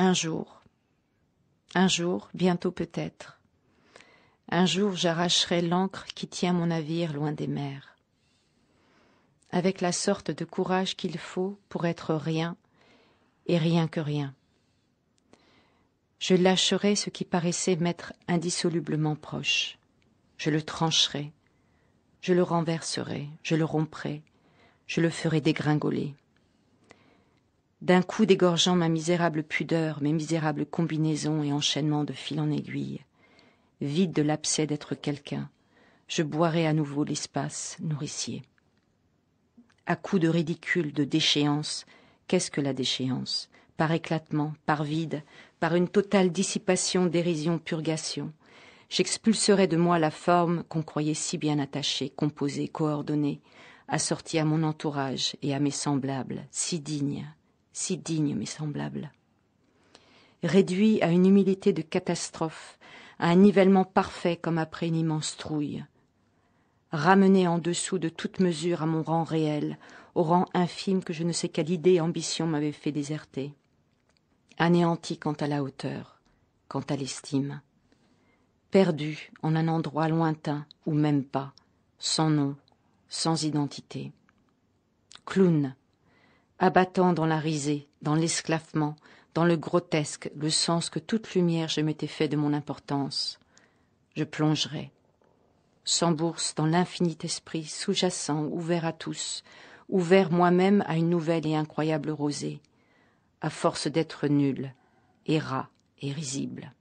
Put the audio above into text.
Un jour, un jour, bientôt peut-être, un jour j'arracherai l'ancre qui tient mon navire loin des mers. Avec la sorte de courage qu'il faut pour être rien et rien que rien. Je lâcherai ce qui paraissait m'être indissolublement proche. Je le trancherai, je le renverserai, je le romprai, je le ferai dégringoler d'un coup dégorgeant ma misérable pudeur, mes misérables combinaisons et enchaînements de fil en aiguille. Vide de l'abcès d'être quelqu'un, je boirai à nouveau l'espace nourricier. À coups de ridicule, de déchéance, qu'est-ce que la déchéance Par éclatement, par vide, par une totale dissipation, dérision, purgation, j'expulserai de moi la forme qu'on croyait si bien attachée, composée, coordonnée, assortie à mon entourage et à mes semblables, si dignes si digne mais semblable. Réduit à une humilité de catastrophe, à un nivellement parfait comme après une immense trouille. Ramené en dessous de toute mesure à mon rang réel, au rang infime que je ne sais quelle idée et ambition m'avait fait déserter. Anéanti quant à la hauteur, quant à l'estime. Perdu en un endroit lointain, ou même pas, sans nom, sans identité. Clown abattant dans la risée, dans l'esclavement, dans le grotesque, le sens que toute lumière je m'étais fait de mon importance. Je plongerai, sans bourse, dans l'infini esprit, sous-jacent, ouvert à tous, ouvert moi-même à une nouvelle et incroyable rosée, à force d'être nul, et rat et risible.